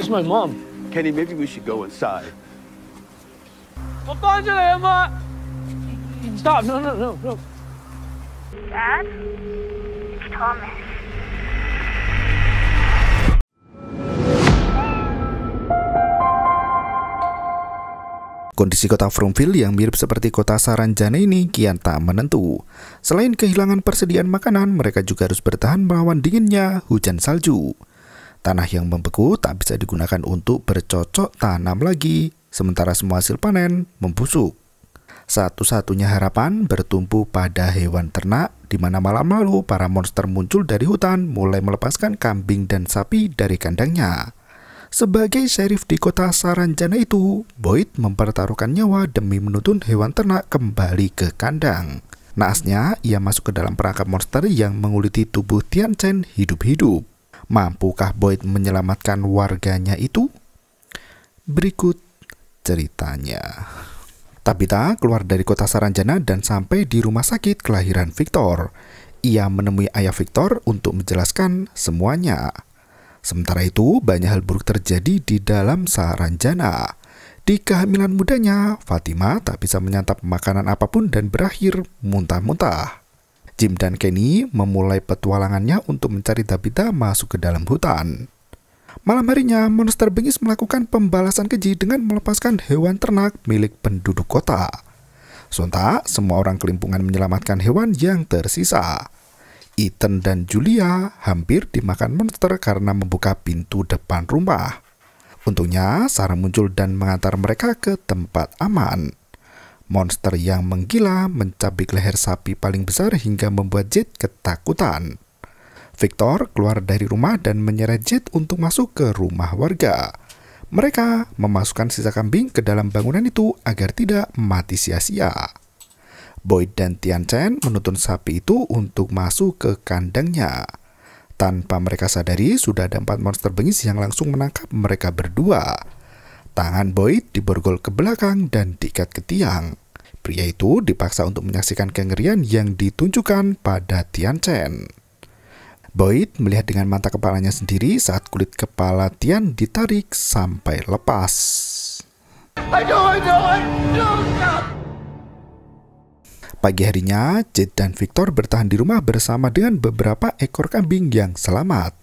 is my mom. Kenny, maybe we should go inside. Emma! Stop, no, no, no, no. Dad? It's Thomas. Kondisi kota Frumville yang mirip seperti kota Saranjana ini kian tak menentu. Selain kehilangan persediaan makanan, mereka juga harus bertahan melawan dinginnya hujan salju. Tanah yang membeku tak bisa digunakan untuk bercocok tanam lagi, sementara semua hasil panen membusuk. Satu-satunya harapan bertumpu pada hewan ternak, di mana malam lalu para monster muncul dari hutan mulai melepaskan kambing dan sapi dari kandangnya. Sebagai sheriff di kota Saranjana itu, Boyd mempertaruhkan nyawa demi menuntun hewan ternak kembali ke kandang. Naasnya, ia masuk ke dalam perangkap monster yang menguliti tubuh Tian Chen hidup-hidup. Mampukah Boyd menyelamatkan warganya itu? Berikut ceritanya. Tabita keluar dari kota Saranjana dan sampai di rumah sakit kelahiran Victor. Ia menemui ayah Victor untuk menjelaskan semuanya. Sementara itu, banyak hal buruk terjadi di dalam Saranjana. Di kehamilan mudanya, Fatima tak bisa menyantap makanan apapun dan berakhir muntah-muntah. Jim dan Kenny memulai petualangannya untuk mencari Tabitha masuk ke dalam hutan. Malam harinya, monster bengis melakukan pembalasan keji dengan melepaskan hewan ternak milik penduduk kota. Sontak, semua orang kelimpungan menyelamatkan hewan yang tersisa. Ethan dan Julia hampir dimakan monster karena membuka pintu depan rumah. Untungnya, Sarah muncul dan mengantar mereka ke tempat aman monster yang menggila mencabik leher sapi paling besar hingga membuat Jade ketakutan. Victor keluar dari rumah dan menyeret Jade untuk masuk ke rumah warga. Mereka memasukkan sisa kambing ke dalam bangunan itu agar tidak mati sia-sia. Boyd dan Tian Chen menuntun sapi itu untuk masuk ke kandangnya. Tanpa mereka sadari, sudah ada empat monster bengis yang langsung menangkap mereka berdua. Tangan Boyd diborgol ke belakang dan diikat ke tiang. Pria itu dipaksa untuk menyaksikan kengerian yang ditunjukkan pada Tian Chen. Boyd melihat dengan mata kepalanya sendiri saat kulit kepala Tian ditarik sampai lepas. Pagi harinya, Jade dan Victor bertahan di rumah bersama dengan beberapa ekor kambing yang selamat.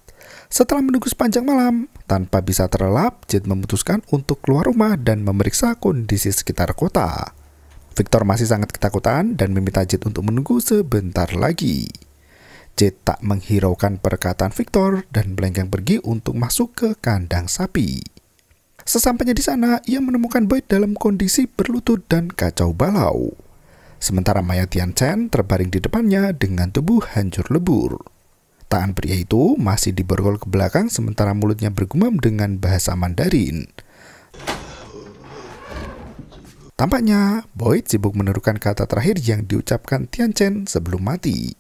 Setelah menunggu sepanjang malam, tanpa bisa terlelap, Jade memutuskan untuk keluar rumah dan memeriksa kondisi sekitar kota. Victor masih sangat ketakutan dan meminta Jade untuk menunggu sebentar lagi. Jade tak menghiraukan perkataan Victor dan melenggang pergi untuk masuk ke kandang sapi. Sesampainya di sana, ia menemukan Boyd dalam kondisi berlutut dan kacau balau. Sementara mayat Tian Chen terbaring di depannya dengan tubuh hancur lebur. Tangan pria itu masih diborgol ke belakang sementara mulutnya bergumam dengan bahasa Mandarin. Tampaknya, Boyd sibuk menurunkan kata terakhir yang diucapkan Tian Chen sebelum mati.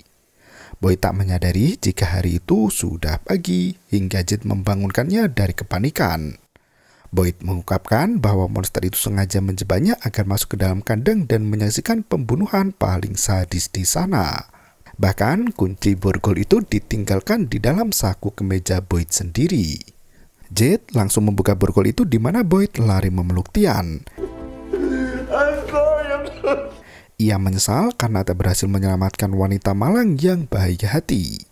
Boyd tak menyadari jika hari itu sudah pagi hingga Jit membangunkannya dari kepanikan. Boyd mengungkapkan bahwa monster itu sengaja menjebaknya agar masuk ke dalam kandang dan menyaksikan pembunuhan paling sadis di sana. Bahkan kunci borgol itu ditinggalkan di dalam saku kemeja Boyd sendiri. Jade langsung membuka borgol itu di mana Boyd lari memeluk Tian. Ia menyesal karena tak berhasil menyelamatkan wanita malang yang bahaya hati.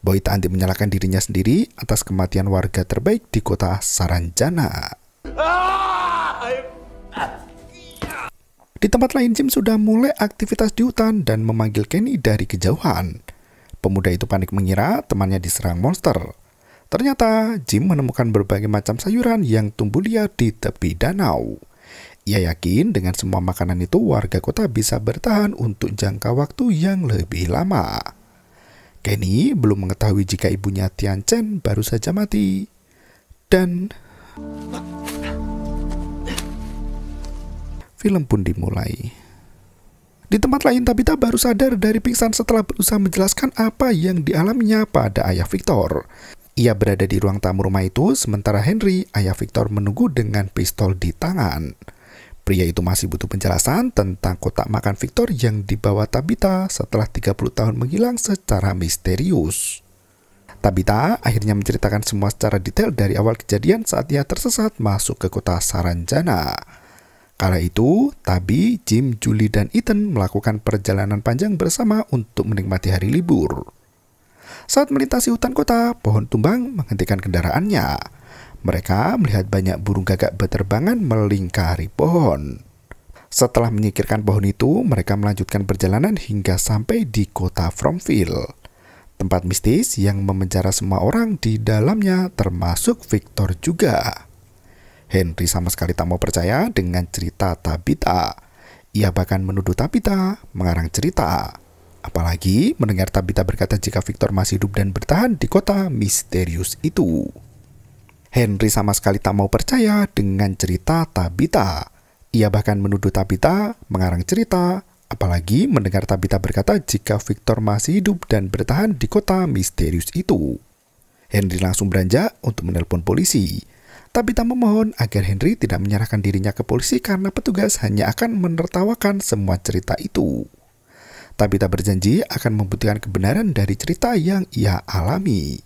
Boyd anti menyalahkan dirinya sendiri atas kematian warga terbaik di kota Saranjana. Ah! Di tempat lain, Jim sudah mulai aktivitas di hutan dan memanggil Kenny dari kejauhan. Pemuda itu panik mengira temannya diserang monster. Ternyata, Jim menemukan berbagai macam sayuran yang tumbuh liar di tepi danau. Ia yakin dengan semua makanan itu warga kota bisa bertahan untuk jangka waktu yang lebih lama. Kenny belum mengetahui jika ibunya Tian Chen baru saja mati. Dan... Film pun dimulai. Di tempat lain, Tabita baru sadar dari pingsan setelah berusaha menjelaskan apa yang dialaminya pada ayah Victor. Ia berada di ruang tamu rumah itu, sementara Henry, ayah Victor menunggu dengan pistol di tangan. Pria itu masih butuh penjelasan tentang kotak makan Victor yang dibawa Tabita setelah 30 tahun menghilang secara misterius. Tabita akhirnya menceritakan semua secara detail dari awal kejadian saat ia tersesat masuk ke kota Saranjana. Kala itu, Tabi, Jim, Julie, dan Ethan melakukan perjalanan panjang bersama untuk menikmati hari libur. Saat melintasi hutan kota, pohon tumbang menghentikan kendaraannya. Mereka melihat banyak burung gagak berterbangan melingkari pohon. Setelah menyikirkan pohon itu, mereka melanjutkan perjalanan hingga sampai di kota Fromville. Tempat mistis yang memenjara semua orang di dalamnya termasuk Victor juga. Henry sama sekali tak mau percaya dengan cerita Tabita. Ia bahkan menuduh Tabita mengarang cerita. Apalagi mendengar Tabita berkata jika Victor masih hidup dan bertahan di kota misterius itu. Henry sama sekali tak mau percaya dengan cerita Tabita. Ia bahkan menuduh Tabita mengarang cerita Apalagi mendengar Tabita berkata jika Victor masih hidup dan bertahan di kota misterius itu. Henry langsung beranjak untuk menelpon polisi. Tapi tak memohon agar Henry tidak menyerahkan dirinya ke polisi karena petugas hanya akan menertawakan semua cerita itu. tak berjanji akan membuktikan kebenaran dari cerita yang ia alami.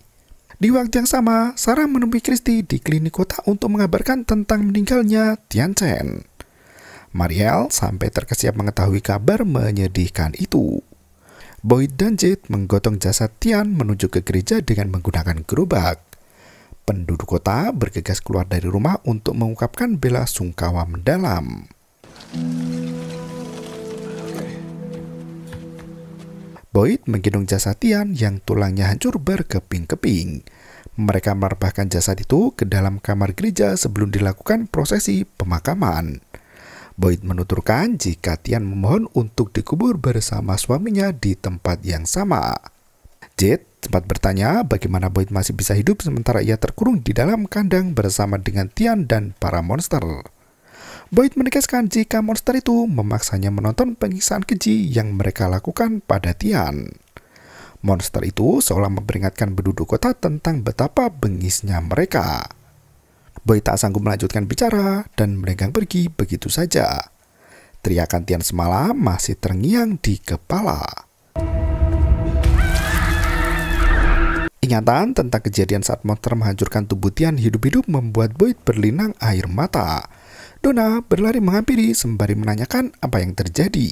Di waktu yang sama, Sarah menemui Christy di klinik kota untuk mengabarkan tentang meninggalnya Tian Chen. Mariel sampai terkesiap mengetahui kabar menyedihkan itu. Boyd dan Jade menggotong jasad Tian menuju ke gereja dengan menggunakan gerobak penduduk kota bergegas keluar dari rumah untuk mengungkapkan bela sungkawa mendalam. Boyd menggendong jasad Tian yang tulangnya hancur berkeping-keping. Mereka merebahkan jasad itu ke dalam kamar gereja sebelum dilakukan prosesi pemakaman. Boyd menuturkan jika Tian memohon untuk dikubur bersama suaminya di tempat yang sama. Jade Sempat bertanya bagaimana Boyd masih bisa hidup sementara ia terkurung di dalam kandang bersama dengan Tian dan para monster. Boyd menegaskan jika monster itu memaksanya menonton penyiksaan keji yang mereka lakukan pada Tian. Monster itu seolah memperingatkan penduduk kota tentang betapa bengisnya mereka. Boyd tak sanggup melanjutkan bicara dan melenggang pergi begitu saja. Teriakan Tian semalam masih terngiang di kepala. Ingatan tentang kejadian saat monster menghancurkan tubuh Tian hidup-hidup membuat Boyd berlinang air mata. Dona berlari menghampiri sembari menanyakan apa yang terjadi.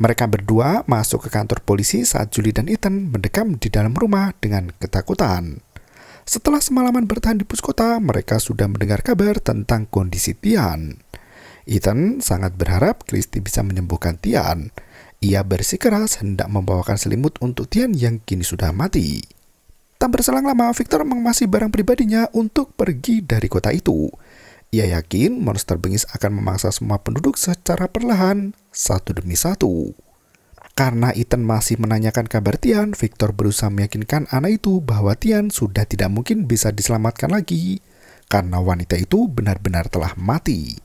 Mereka berdua masuk ke kantor polisi saat Julie dan Ethan mendekam di dalam rumah dengan ketakutan. Setelah semalaman bertahan di puskota, kota, mereka sudah mendengar kabar tentang kondisi Tian. Ethan sangat berharap Christie bisa menyembuhkan Tian. Ia bersikeras hendak membawakan selimut untuk Tian yang kini sudah mati. Tak berselang lama, Victor mengemasi barang pribadinya untuk pergi dari kota itu. Ia yakin monster bengis akan memaksa semua penduduk secara perlahan, satu demi satu. Karena Ethan masih menanyakan kabar Tian, Victor berusaha meyakinkan anak itu bahwa Tian sudah tidak mungkin bisa diselamatkan lagi. Karena wanita itu benar-benar telah mati.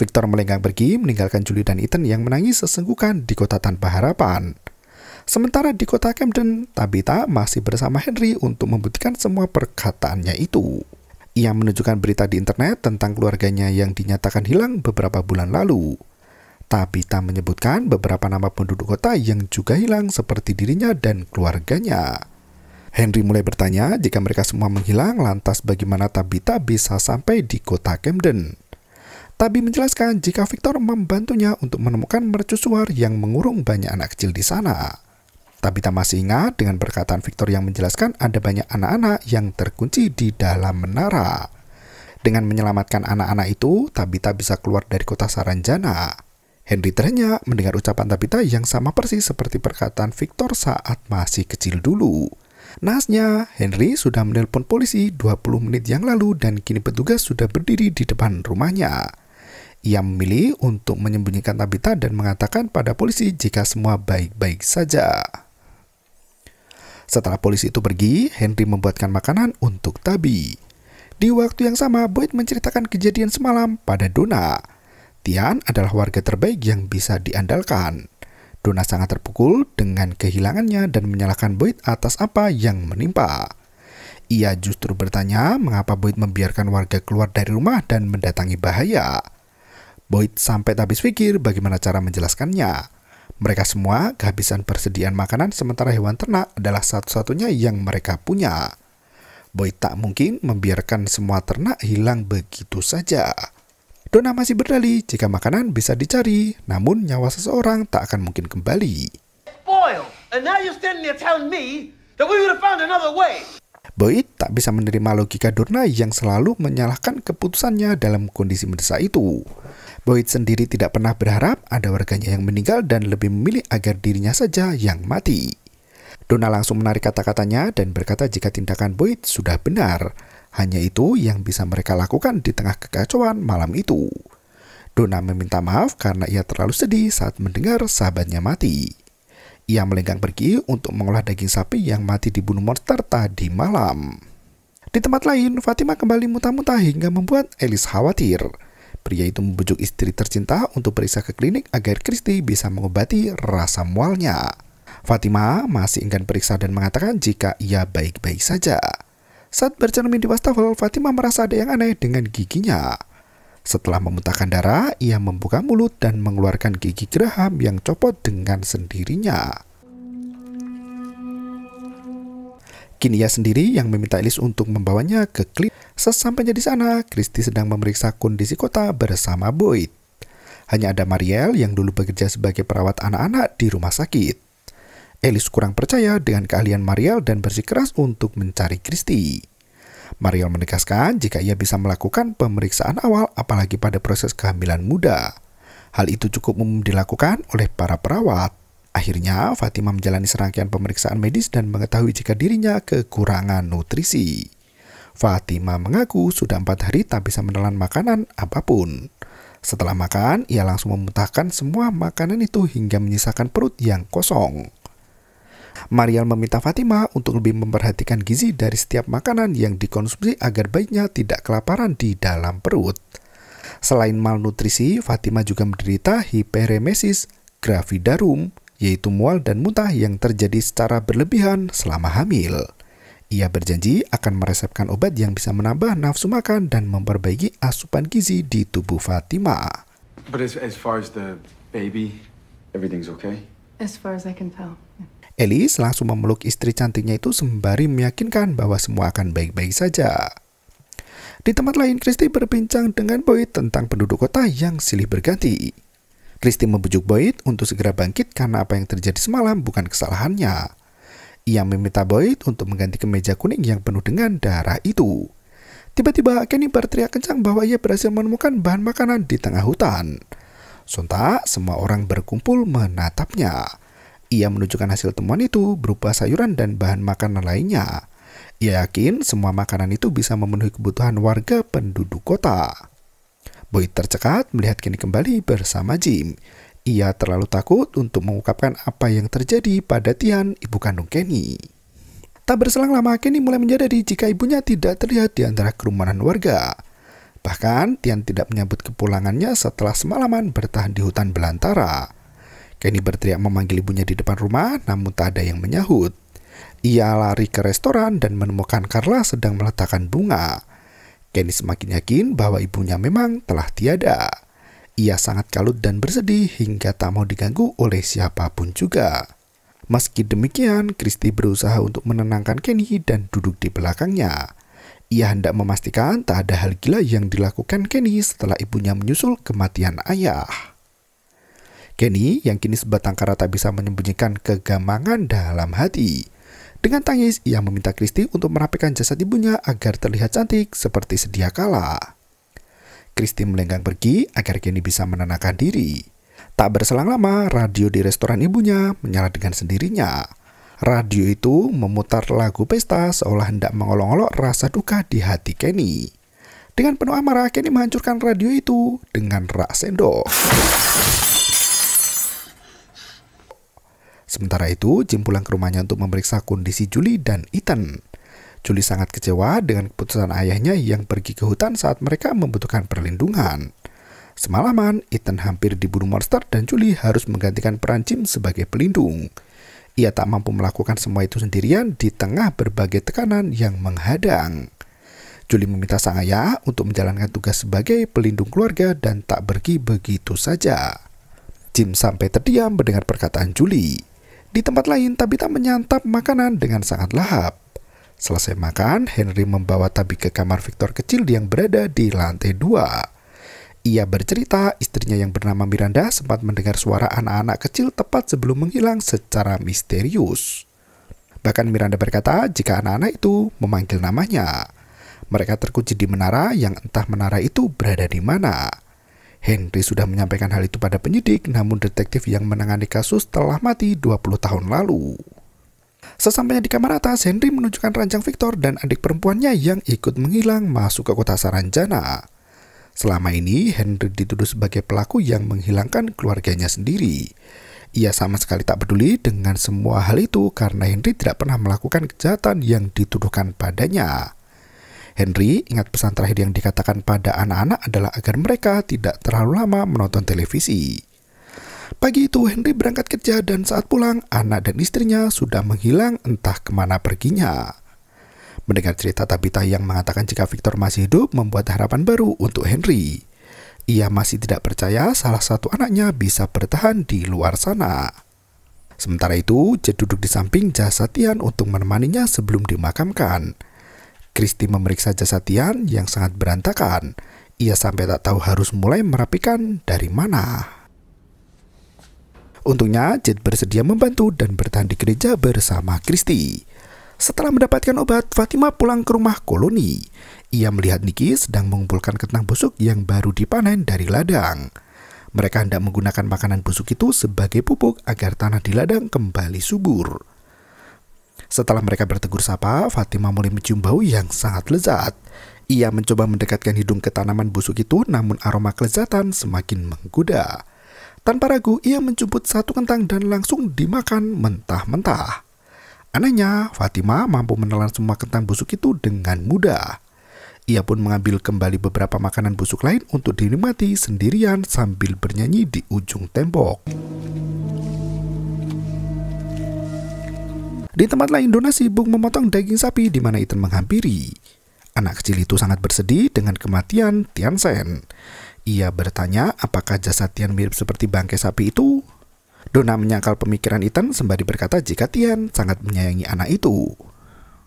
Victor melenggang pergi, meninggalkan Julie dan Ethan yang menangis sesenggukan di kota tanpa harapan. Sementara di kota Camden, Tabitha masih bersama Henry untuk membuktikan semua perkataannya itu. Ia menunjukkan berita di internet tentang keluarganya yang dinyatakan hilang beberapa bulan lalu. Tabitha menyebutkan beberapa nama penduduk kota yang juga hilang seperti dirinya dan keluarganya. Henry mulai bertanya jika mereka semua menghilang lantas bagaimana Tabitha bisa sampai di kota Camden. Tabi menjelaskan jika Victor membantunya untuk menemukan mercusuar yang mengurung banyak anak kecil di sana. Tabita masih ingat dengan perkataan Victor yang menjelaskan ada banyak anak-anak yang terkunci di dalam menara. Dengan menyelamatkan anak-anak itu, Tabita bisa keluar dari kota Saranjana. Henry ternyata mendengar ucapan Tabita yang sama persis seperti perkataan Victor saat masih kecil dulu. Nasnya, Henry sudah menelpon polisi 20 menit yang lalu dan kini petugas sudah berdiri di depan rumahnya. Ia memilih untuk menyembunyikan Tabita dan mengatakan pada polisi jika semua baik-baik saja. Setelah polisi itu pergi, Henry membuatkan makanan untuk Tabi. Di waktu yang sama, Boyd menceritakan kejadian semalam pada Dona. Tian adalah warga terbaik yang bisa diandalkan. Dona sangat terpukul dengan kehilangannya dan menyalahkan Boyd atas apa yang menimpa. Ia justru bertanya mengapa Boyd membiarkan warga keluar dari rumah dan mendatangi bahaya. Boyd sampai habis pikir bagaimana cara menjelaskannya. Mereka semua kehabisan persediaan makanan sementara hewan ternak adalah satu-satunya yang mereka punya. Boy tak mungkin membiarkan semua ternak hilang begitu saja. Dona masih berdalih jika makanan bisa dicari, namun nyawa seseorang tak akan mungkin kembali. Boy tak bisa menerima logika Dona yang selalu menyalahkan keputusannya dalam kondisi mendesak itu. Boyd sendiri tidak pernah berharap ada warganya yang meninggal dan lebih memilih agar dirinya saja yang mati. Donna langsung menarik kata-katanya dan berkata jika tindakan Boyd sudah benar. Hanya itu yang bisa mereka lakukan di tengah kekacauan malam itu. Donna meminta maaf karena ia terlalu sedih saat mendengar sahabatnya mati. Ia melenggang pergi untuk mengolah daging sapi yang mati dibunuh monster tadi malam. Di tempat lain, Fatima kembali muntah-muntah hingga membuat Elis khawatir. Pria itu membujuk istri tercinta untuk periksa ke klinik agar Kristi bisa mengobati rasa mualnya. Fatima masih enggan periksa dan mengatakan jika ia baik-baik saja. Saat bercermin di wastafel, Fatima merasa ada yang aneh dengan giginya. Setelah memuntahkan darah, ia membuka mulut dan mengeluarkan gigi geraham yang copot dengan sendirinya. Kini ia sendiri yang meminta Elis untuk membawanya ke klinik. Sesampainya di sana, Kristi sedang memeriksa kondisi kota bersama Boyd. Hanya ada Mariel yang dulu bekerja sebagai perawat anak-anak di rumah sakit. Elis kurang percaya dengan keahlian Mariel dan bersikeras untuk mencari Kristi. Mariel menegaskan jika ia bisa melakukan pemeriksaan awal apalagi pada proses kehamilan muda. Hal itu cukup umum dilakukan oleh para perawat. Akhirnya, Fatima menjalani serangkaian pemeriksaan medis dan mengetahui jika dirinya kekurangan nutrisi. Fatima mengaku sudah empat hari tak bisa menelan makanan apapun. Setelah makan, ia langsung memuntahkan semua makanan itu hingga menyisakan perut yang kosong. Marian meminta Fatima untuk lebih memperhatikan gizi dari setiap makanan yang dikonsumsi agar baiknya tidak kelaparan di dalam perut. Selain malnutrisi, Fatima juga menderita hiperemesis gravidarum, yaitu mual dan muntah yang terjadi secara berlebihan selama hamil. Ia berjanji akan meresepkan obat yang bisa menambah nafsu makan dan memperbaiki asupan gizi di tubuh Fatima. But as, far as the baby, everything's okay? As far as I can tell. Elis langsung memeluk istri cantiknya itu sembari meyakinkan bahwa semua akan baik-baik saja. Di tempat lain, Christie berbincang dengan Boy tentang penduduk kota yang silih berganti. Christie membujuk Boyd untuk segera bangkit karena apa yang terjadi semalam bukan kesalahannya. Ia meminta Boyd untuk mengganti kemeja kuning yang penuh dengan darah itu. Tiba-tiba Kenny berteriak kencang bahwa ia berhasil menemukan bahan makanan di tengah hutan. Sontak, semua orang berkumpul menatapnya. Ia menunjukkan hasil temuan itu berupa sayuran dan bahan makanan lainnya. Ia yakin semua makanan itu bisa memenuhi kebutuhan warga penduduk kota. Boy tercekat melihat Kenny kembali bersama Jim. Ia terlalu takut untuk mengungkapkan apa yang terjadi pada Tian, ibu kandung Kenny. Tak berselang lama, Kenny mulai menyadari jika ibunya tidak terlihat di antara kerumunan warga. Bahkan, Tian tidak menyambut kepulangannya setelah semalaman bertahan di hutan belantara. Kenny berteriak memanggil ibunya di depan rumah, namun tak ada yang menyahut. Ia lari ke restoran dan menemukan Carla sedang meletakkan bunga. Kenny semakin yakin bahwa ibunya memang telah tiada. Ia sangat kalut dan bersedih hingga tak mau diganggu oleh siapapun juga. Meski demikian, Christie berusaha untuk menenangkan Kenny dan duduk di belakangnya. Ia hendak memastikan tak ada hal gila yang dilakukan Kenny setelah ibunya menyusul kematian ayah. Kenny yang kini sebatang kara tak bisa menyembunyikan kegamangan dalam hati. Dengan tangis, ia meminta Kristi untuk merapikan jasad ibunya agar terlihat cantik seperti sedia kala. Kristi melenggang pergi agar Kenny bisa menenangkan diri. Tak berselang lama, radio di restoran ibunya menyala dengan sendirinya. Radio itu memutar lagu pesta seolah hendak mengolok-olok rasa duka di hati Kenny. Dengan penuh amarah, Kenny menghancurkan radio itu dengan rak sendok. Sementara itu, Jim pulang ke rumahnya untuk memeriksa kondisi Julie dan Ethan. Julie sangat kecewa dengan keputusan ayahnya yang pergi ke hutan saat mereka membutuhkan perlindungan. Semalaman, Ethan hampir dibunuh monster dan Julie harus menggantikan peran Jim sebagai pelindung. Ia tak mampu melakukan semua itu sendirian di tengah berbagai tekanan yang menghadang. Julie meminta sang ayah untuk menjalankan tugas sebagai pelindung keluarga dan tak pergi begitu saja. Jim sampai terdiam mendengar perkataan Julie. Di tempat lain, Tabita menyantap makanan dengan sangat lahap. Selesai makan, Henry membawa Tabi ke kamar Victor kecil yang berada di lantai dua. Ia bercerita istrinya yang bernama Miranda sempat mendengar suara anak-anak kecil tepat sebelum menghilang secara misterius. Bahkan Miranda berkata jika anak-anak itu memanggil namanya. Mereka terkunci di menara yang entah menara itu berada di mana. Henry sudah menyampaikan hal itu pada penyidik, namun detektif yang menangani kasus telah mati 20 tahun lalu. Sesampainya di kamar atas, Henry menunjukkan ranjang Victor dan adik perempuannya yang ikut menghilang masuk ke kota Saranjana. Selama ini, Henry dituduh sebagai pelaku yang menghilangkan keluarganya sendiri. Ia sama sekali tak peduli dengan semua hal itu karena Henry tidak pernah melakukan kejahatan yang dituduhkan padanya. Henry, ingat pesan terakhir yang dikatakan pada anak-anak adalah agar mereka tidak terlalu lama menonton televisi. Pagi itu Henry berangkat kerja dan saat pulang, anak dan istrinya sudah menghilang entah kemana perginya. Mendengar cerita Tabitha yang mengatakan jika Victor masih hidup membuat harapan baru untuk Henry. Ia masih tidak percaya salah satu anaknya bisa bertahan di luar sana. Sementara itu, Jed duduk di samping jasad Tian untuk menemaninya sebelum dimakamkan. Kristi memeriksa jasad Tian yang sangat berantakan. Ia sampai tak tahu harus mulai merapikan dari mana. Untungnya, Jade bersedia membantu dan bertahan di gereja bersama Kristi. Setelah mendapatkan obat, Fatima pulang ke rumah koloni. Ia melihat Niki sedang mengumpulkan kentang busuk yang baru dipanen dari ladang. Mereka hendak menggunakan makanan busuk itu sebagai pupuk agar tanah di ladang kembali subur. Setelah mereka bertegur sapa, Fatima mulai mencium bau yang sangat lezat. Ia mencoba mendekatkan hidung ke tanaman busuk itu, namun aroma kelezatan semakin menggoda. Tanpa ragu, ia mencumput satu kentang dan langsung dimakan mentah-mentah. Anehnya, Fatima mampu menelan semua kentang busuk itu dengan mudah. Ia pun mengambil kembali beberapa makanan busuk lain untuk dinikmati sendirian sambil bernyanyi di ujung tembok. Di tempat lain, Dona sibuk memotong daging sapi di mana Ethan menghampiri. Anak kecil itu sangat bersedih dengan kematian Tian Sen. Ia bertanya apakah jasad Tian mirip seperti bangkai sapi itu. Dona menyangkal pemikiran Ethan sembari berkata jika Tian sangat menyayangi anak itu.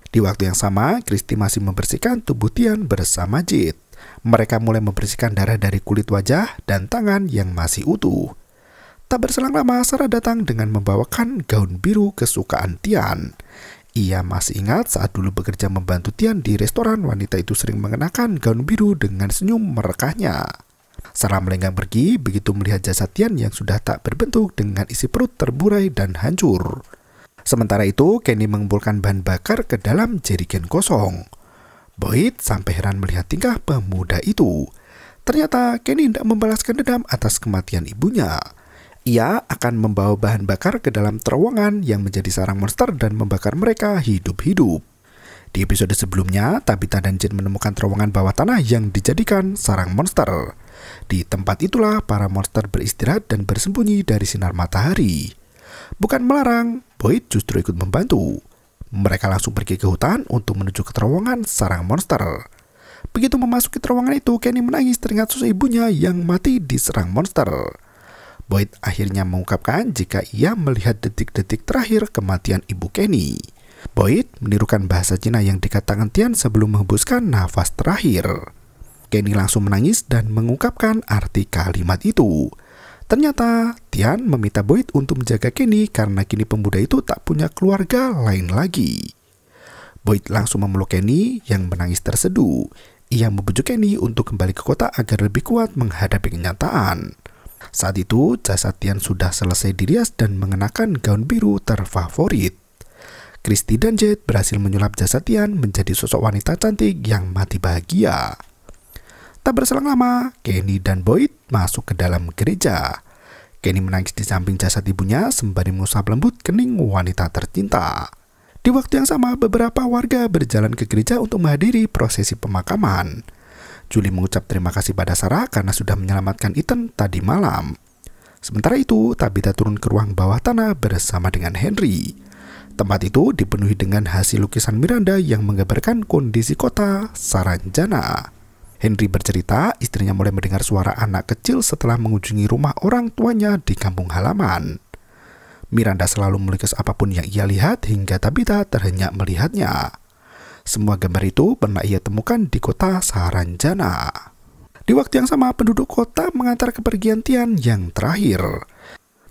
Di waktu yang sama, Kristi masih membersihkan tubuh Tian bersama Jit. Mereka mulai membersihkan darah dari kulit wajah dan tangan yang masih utuh. Tak berselang lama, Sarah datang dengan membawakan gaun biru kesukaan Tian. Ia masih ingat saat dulu bekerja membantu Tian di restoran, wanita itu sering mengenakan gaun biru dengan senyum merekahnya. Sarah melenggang pergi begitu melihat jasad Tian yang sudah tak berbentuk dengan isi perut terburai dan hancur. Sementara itu, Kenny mengumpulkan bahan bakar ke dalam jerigen kosong. Boyd sampai heran melihat tingkah pemuda itu. Ternyata Kenny tidak membalaskan dendam atas kematian ibunya. Ia akan membawa bahan bakar ke dalam terowongan yang menjadi sarang monster dan membakar mereka hidup-hidup. Di episode sebelumnya, Tabitha dan Jin menemukan terowongan bawah tanah yang dijadikan sarang monster. Di tempat itulah para monster beristirahat dan bersembunyi dari sinar matahari. Bukan melarang, Boyd justru ikut membantu. Mereka langsung pergi ke hutan untuk menuju ke terowongan sarang monster. Begitu memasuki terowongan itu, Kenny menangis teringat susu ibunya yang mati diserang monster. Boyd akhirnya mengungkapkan jika ia melihat detik-detik terakhir kematian ibu Kenny. Boyd menirukan bahasa Cina yang dikatakan Tian sebelum menghembuskan nafas terakhir. Kenny langsung menangis dan mengungkapkan arti kalimat itu. Ternyata Tian meminta Boyd untuk menjaga Kenny karena kini pemuda itu tak punya keluarga lain lagi. Boyd langsung memeluk Kenny yang menangis terseduh. Ia membujuk Kenny untuk kembali ke kota agar lebih kuat menghadapi kenyataan. Saat itu, jasad Tian sudah selesai dirias dan mengenakan gaun biru terfavorit. Kristi dan Jade berhasil menyulap jasad Tian menjadi sosok wanita cantik yang mati bahagia. Tak berselang lama, Kenny dan Boyd masuk ke dalam gereja. Kenny menangis di samping jasad ibunya sembari mengusap lembut kening wanita tercinta. Di waktu yang sama, beberapa warga berjalan ke gereja untuk menghadiri prosesi pemakaman. Julie mengucap terima kasih pada Sarah karena sudah menyelamatkan Ethan tadi malam. Sementara itu, Tabitha turun ke ruang bawah tanah bersama dengan Henry. Tempat itu dipenuhi dengan hasil lukisan Miranda yang menggambarkan kondisi kota Saranjana. Henry bercerita istrinya mulai mendengar suara anak kecil setelah mengunjungi rumah orang tuanya di kampung halaman. Miranda selalu melukis apapun yang ia lihat hingga Tabitha terhenyak melihatnya. Semua gambar itu pernah ia temukan di kota Saranjana. Di waktu yang sama, penduduk kota mengantar kepergian Tian yang terakhir.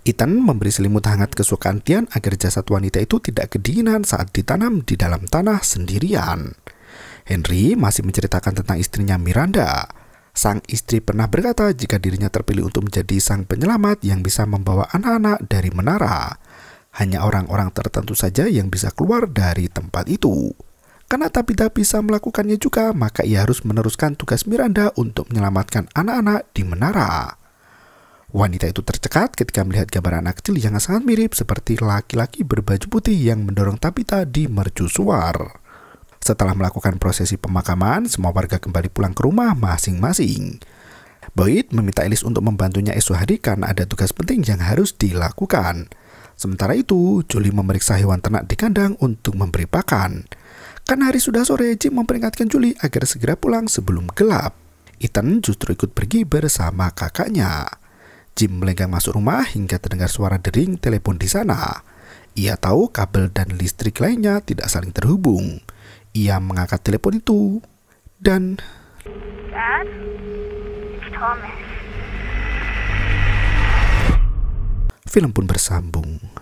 Ethan memberi selimut hangat kesukaan Tian agar jasad wanita itu tidak kedinginan saat ditanam di dalam tanah sendirian. Henry masih menceritakan tentang istrinya Miranda. Sang istri pernah berkata jika dirinya terpilih untuk menjadi sang penyelamat yang bisa membawa anak-anak dari menara. Hanya orang-orang tertentu saja yang bisa keluar dari tempat itu. Karena tapi tak bisa melakukannya juga, maka ia harus meneruskan tugas Miranda untuk menyelamatkan anak-anak di menara. Wanita itu tercekat ketika melihat gambar anak kecil yang sangat mirip seperti laki-laki berbaju putih yang mendorong Tabita di mercusuar. Setelah melakukan prosesi pemakaman, semua warga kembali pulang ke rumah masing-masing. Boyd meminta Elis untuk membantunya esok hari karena ada tugas penting yang harus dilakukan. Sementara itu, Julie memeriksa hewan ternak di kandang untuk memberi pakan. Karena hari sudah sore, Jim memperingatkan Julie agar segera pulang sebelum gelap. Ethan justru ikut pergi bersama kakaknya. Jim melenggang masuk rumah hingga terdengar suara dering telepon di sana. Ia tahu kabel dan listrik lainnya tidak saling terhubung. Ia mengangkat telepon itu dan Dad, Film pun bersambung.